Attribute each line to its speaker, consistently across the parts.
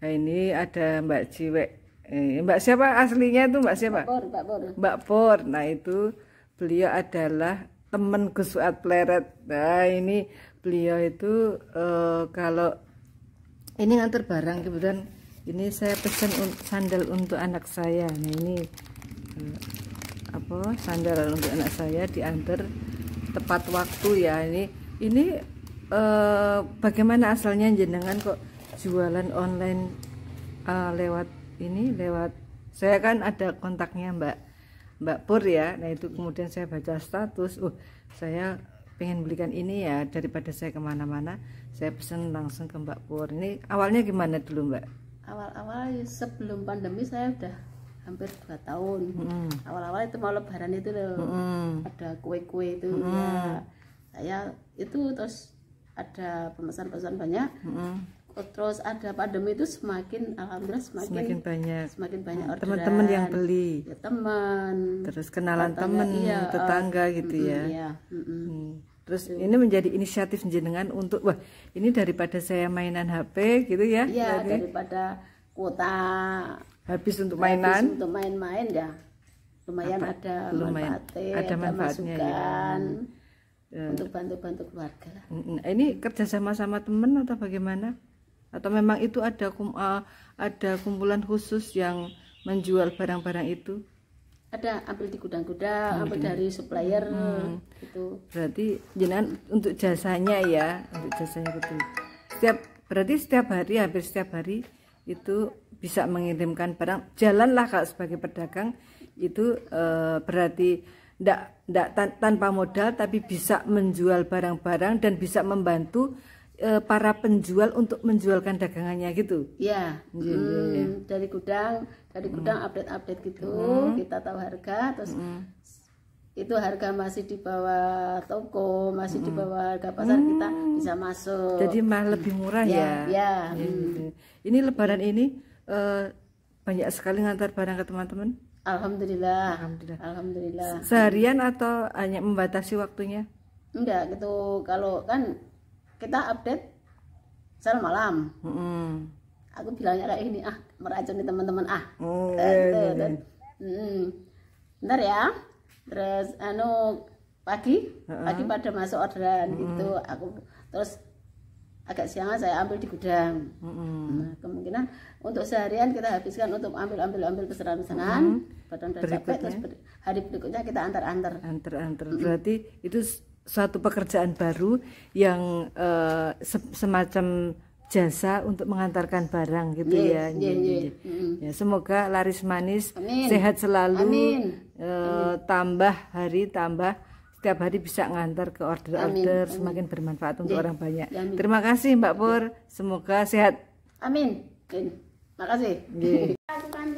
Speaker 1: Nah, ini ada Mbak Ciwek. Eh, Mbak siapa aslinya itu Mbak siapa? Mbak Por,
Speaker 2: Mbak Por. Mbak
Speaker 1: Por. Nah, itu beliau adalah teman Gus Pleret. Nah, ini beliau itu eh, kalau ini ngantar barang kebetulan ini saya pesan un sandal untuk anak saya. Nah, ini eh, apa? Sandal untuk anak saya diantar tepat waktu ya. Ini ini eh, bagaimana asalnya jenengan kok jualan online uh, lewat ini lewat saya kan ada kontaknya Mbak Mbak Pur ya nah itu kemudian saya baca status uh saya pengen belikan ini ya daripada saya kemana-mana saya pesen langsung ke Mbak Pur ini awalnya gimana dulu Mbak
Speaker 2: awal-awal sebelum pandemi saya udah hampir dua tahun awal-awal mm. itu mau lebaran itu loh mm. ada kue-kue itu mm. ya saya itu terus ada pemesan pemesan banyak mm terus ada pandemi itu semakin alhamdulillah semakin, semakin banyak semakin banyak hmm. teman-teman yang beli ya, teman terus kenalan teman iya, tetangga uh, gitu mm, ya iya, mm, mm. Hmm. terus
Speaker 1: ini menjadi inisiatif jenengan untuk wah ini daripada saya mainan HP gitu ya iya
Speaker 2: daripada kuota
Speaker 1: habis untuk habis mainan
Speaker 2: untuk main-main ya lumayan Apa? ada lumayan manfaatnya, ada manfaatnya ada ya hmm. untuk bantu-bantu keluarga.
Speaker 1: Hmm, ini kerjasama sama sama temen atau bagaimana?
Speaker 2: atau memang itu ada
Speaker 1: kum, eh, ada kumpulan khusus yang menjual barang-barang itu
Speaker 2: ada ambil di gudang-gudang hmm, ambil dari supplier hmm. gitu
Speaker 1: berarti jenengan untuk jasanya ya untuk jasanya betul setiap berarti setiap hari hampir setiap hari itu bisa mengirimkan barang jalanlah kalau sebagai pedagang itu uh, berarti tidak tan tanpa modal tapi bisa menjual barang-barang dan bisa membantu Eh, para penjual untuk menjualkan dagangannya gitu.
Speaker 2: Ya, Yeah. Iya, mm, iya. Dari gudang, dari hmm. gudang update-update gitu, mm. kita tahu harga terus mm. itu harga masih di bawah toko, masih mm. di hmm. bawah harga pasar mm. kita hmm. bisa masuk. Jadi
Speaker 1: malah lebih murah mm. ya. Yeah. Mm. Ini lebaran ini uh, banyak sekali ngantar barang ke teman-teman. Alhamdulillah. Alhamdulillah. Alhamdulillah. Seharian atau hanya membatasi waktunya?
Speaker 2: Enggak gitu. Kalau kan kita update sel malam hmm. aku bilangnya kayak ini ah meracuni teman-teman ah oh, iya, gitu, iya, kan? iya. Hmm. ntar ya terus anu pagi uh -huh. pagi pada masuk orderan mm -hmm. gitu aku terus agak siang saya ambil di gudang Mm -hmm. nah, kemungkinan untuk seharian kita habiskan untuk ambil ambil ambil pesanan pesanan Mm -hmm. Berikutnya. capek terus hari berikutnya kita antar antar
Speaker 1: antar antar berarti itu suatu pekerjaan baru yang uh, se semacam jasa untuk mengantarkan barang gitu yes, iya, ya. Yes, yes. Yes. ya semoga laris manis Amin. sehat selalu Amin. Uh, Amin. tambah hari tambah setiap hari bisa ngantar ke order-order semakin bermanfaat untuk untuk iya. orang banyak iya, Amin. terima kasih Mbak Pur semoga sehat Amin
Speaker 2: kasih. Yes. Kan,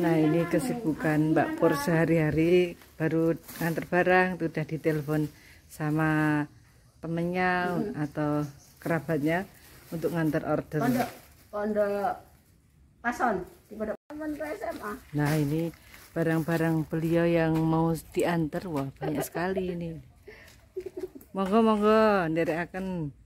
Speaker 2: nah kan ini kan kesibukan
Speaker 1: Mbak Pur sehari-hari baru ngantar barang sudah ditelepon sama temennya hmm. atau kerabatnya untuk ngantar order pondok
Speaker 2: pondok pason di pondok pason SMA
Speaker 1: nah ini barang-barang beliau yang mau diantar wah banyak sekali ini monggo monggo dari akan